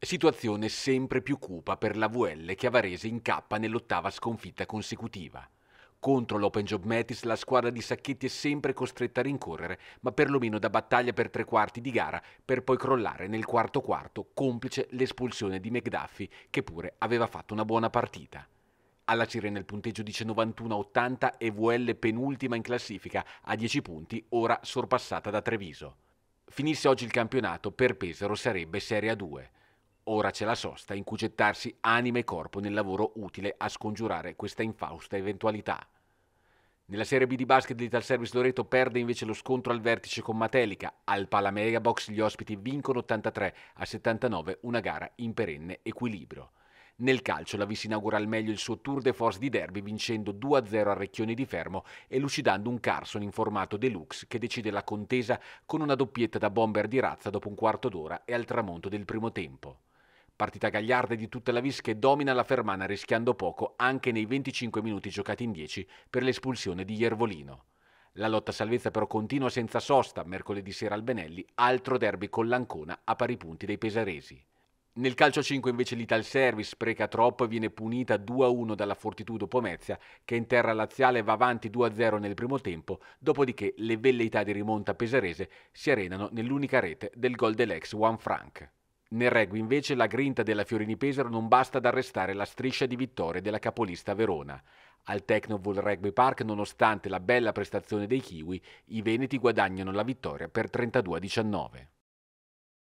Situazione sempre più cupa per la VL che a Varese incappa nell'ottava sconfitta consecutiva. Contro l'Open Job Metis la squadra di Sacchetti è sempre costretta a rincorrere, ma perlomeno da battaglia per tre quarti di gara per poi crollare nel quarto quarto, complice l'espulsione di McDuffie che pure aveva fatto una buona partita. Alla Sirena il punteggio dice 91-80 e VL penultima in classifica a 10 punti, ora sorpassata da Treviso. Finisse oggi il campionato, per Pesaro sarebbe Serie A2. Ora c'è la sosta in cui gettarsi anima e corpo nel lavoro utile a scongiurare questa infausta eventualità. Nella Serie B di basket l'Ital Service Loreto perde invece lo scontro al vertice con Matelica. Al Palamega Box gli ospiti vincono 83 a 79, una gara in perenne equilibrio. Nel calcio la Vis inaugura al meglio il suo Tour de Force di derby vincendo 2-0 a Recchioni di Fermo e lucidando un Carson in formato deluxe che decide la contesa con una doppietta da bomber di razza dopo un quarto d'ora e al tramonto del primo tempo. Partita gagliarda di tutta la Vis che domina la Fermana rischiando poco anche nei 25 minuti giocati in 10 per l'espulsione di Iervolino. La lotta salvezza però continua senza sosta, mercoledì sera al Benelli, altro derby con l'Ancona a pari punti dei pesaresi. Nel calcio 5 invece l'Ital Service spreca troppo e viene punita 2-1 dalla Fortitudo Pomezia che in terra laziale va avanti 2-0 nel primo tempo, dopodiché le velleità di rimonta pesarese si arenano nell'unica rete del gol dell'ex Juan Frank. Nel Rego invece la grinta della Fiorini Pesaro non basta ad arrestare la striscia di vittorie della capolista Verona. Al Technovol Rugby Park, nonostante la bella prestazione dei Kiwi, i Veneti guadagnano la vittoria per 32-19.